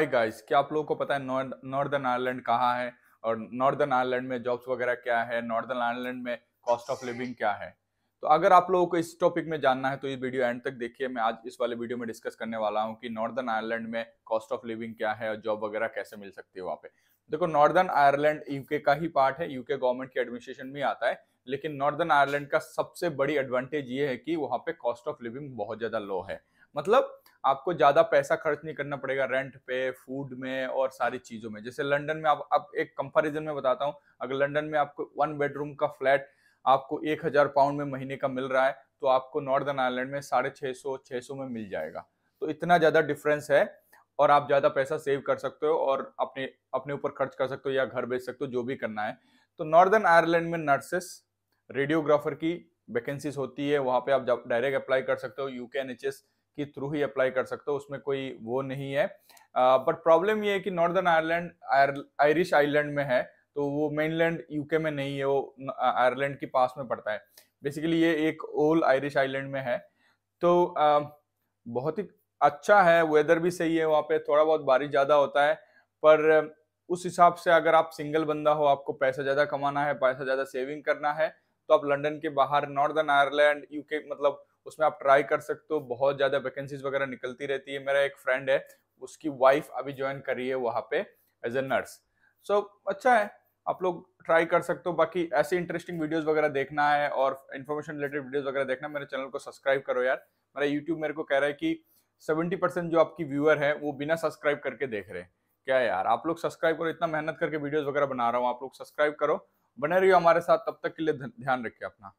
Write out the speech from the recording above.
hi guys क्या आप लोगों को पता है नॉर्दर्न आयरलैंड कहाँ है और नॉर्दर्न आयरलैंड में जॉब्स वगैरह क्या है नॉर्दर्न आयरलैंड में कॉस्ट ऑफ लिविंग क्या है तो अगर आप लोगों को इस टॉपिक में जानना है तो ये वीडियो एंड तक देखिए मैं आज इस वाले वीडियो में डिस्कस करने वाला हूँ कि नॉर्दर्न आयरलैंड में कॉस्ट ऑफ लिविंग क्या है और जॉब वगैरह कैसे मिल सकती है वहाँ पे देखो नॉर्दर्न आयरलैंड यूके का ही पार्ट है यूके गवर्नमेंट के एडमिनिस्ट्रेशन में आता है लेकिन नॉर्दर्न आयरलैंड का सबसे बड़ी एडवांटेज ये है कि वहाँ पे कॉस्ट ऑफ लिविंग बहुत ज़्यादा लो है मतलब आपको ज़्यादा पैसा खर्च नहीं करना पड़ेगा रेंट पे फूड में और सारी चीज़ों में जैसे लंदन में आप आप एक कंपैरिजन में बताता हूँ अगर लंदन में आपको वन बेडरूम का फ्लैट आपको एक हज़ार पाउंड में महीने का मिल रहा है तो आपको नॉर्दर्न आयरलैंड में साढ़े छह सौ छह सौ में मिल जाएगा तो इतना ज़्यादा डिफरेंस है और आप ज़्यादा पैसा सेव कर सकते हो और अपने अपने ऊपर खर्च कर सकते हो या घर बेच सकते हो जो भी करना है तो नॉर्दर्न आयरलैंड में नर्सेस रेडियोग्राफर की वैकेंसीज होती है वहाँ पे आप डायरेक्ट अप्लाई कर सकते हो U K N H S के थ्रू ही अप्लाई कर सकते हो उसमें कोई वो नहीं है बट प्रॉब्लम ये है कि नॉर्दर्न आयरलैंड आयरिश आइलैंड में है तो वो मेनलैंड यूके में नहीं है वो आयरलैंड के पास में पड़ता है बेसिकली ये एक ओल्ड आयरिश आइलैंड में है तो आ, बहुत ही अच्छा है वेदर भी सही है वहाँ पे थोड़ा बहुत बारिश ज़्यादा होता है पर उस हिसाब से अगर आप सिंगल बंदा हो आपको पैसा ज़्यादा कमाना है पैसा ज़्यादा सेविंग करना है तो आप लंदन के बाहर नॉर्दर्न आयरलैंड यूके मतलब उसमें आप ट्राई कर सकते हो बहुत ज़्यादा वैकेंसीज वगैरह निकलती रहती है मेरा एक फ्रेंड है उसकी वाइफ अभी ज्वाइन करी है वहाँ पे एज ए नर्स सो अच्छा है आप लोग ट्राई कर सकते हो बाकी ऐसे इंटरेस्टिंग वीडियोस वगैरह देखना है और इन्फॉर्मेशन रिलेटेड वीडियोस वगैरह देखना मेरे चैनल को सब्सक्राइब करो यार मेरा यूट्यूब मेरे को कह रहा है कि सेवेंटी परसेंट जो आपकी व्यूअर है वो बिना सब्सक्राइब करके देख रहे हैं क्या यार आप लोग सब्सक्राइब करो इतना मेहनत करके वीडियोस वगैरह बना रहा हूँ आप लोग सब्सक्राइब करो बने रहिए हमारे साथ तब तक के लिए ध्यान रखिए अपना